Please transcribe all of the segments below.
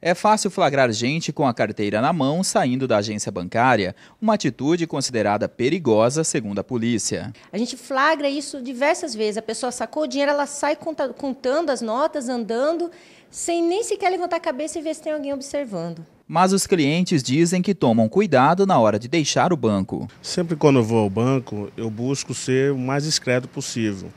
É fácil flagrar gente com a carteira na mão saindo da agência bancária, uma atitude considerada perigosa segundo a polícia. A gente flagra isso diversas vezes. A pessoa sacou o dinheiro, ela sai contando as notas, andando, sem nem sequer levantar a cabeça e ver se tem alguém observando. Mas os clientes dizem que tomam cuidado na hora de deixar o banco. Sempre quando eu vou ao banco, eu busco ser o mais discreto possível.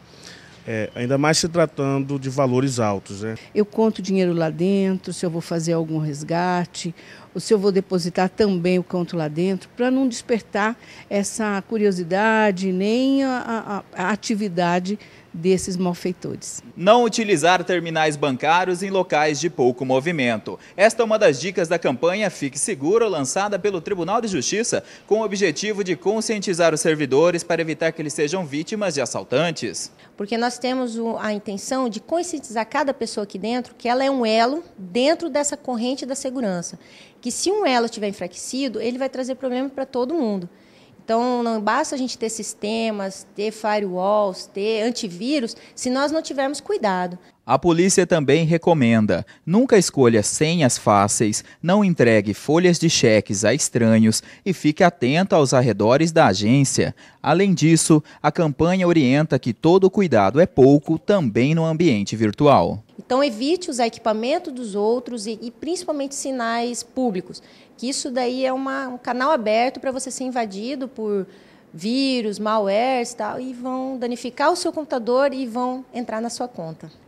É, ainda mais se tratando de valores altos. Né? Eu conto dinheiro lá dentro, se eu vou fazer algum resgate, ou se eu vou depositar também o conto lá dentro, para não despertar essa curiosidade nem a, a, a atividade desses malfeitores. Não utilizar terminais bancários em locais de pouco movimento. Esta é uma das dicas da campanha Fique Seguro, lançada pelo Tribunal de Justiça, com o objetivo de conscientizar os servidores para evitar que eles sejam vítimas de assaltantes. Porque nós temos a intenção de conscientizar cada pessoa aqui dentro que ela é um elo dentro dessa corrente da segurança. Que se um elo estiver enfraquecido, ele vai trazer problema para todo mundo. Então, não basta a gente ter sistemas, ter firewalls, ter antivírus, se nós não tivermos cuidado. A polícia também recomenda: nunca escolha senhas fáceis, não entregue folhas de cheques a estranhos e fique atento aos arredores da agência. Além disso, a campanha orienta que todo cuidado é pouco também no ambiente virtual. Então, evite usar equipamento dos outros e, e principalmente sinais públicos, que isso daí é uma, um canal aberto para você ser invadido por vírus, malwares e tal, e vão danificar o seu computador e vão entrar na sua conta.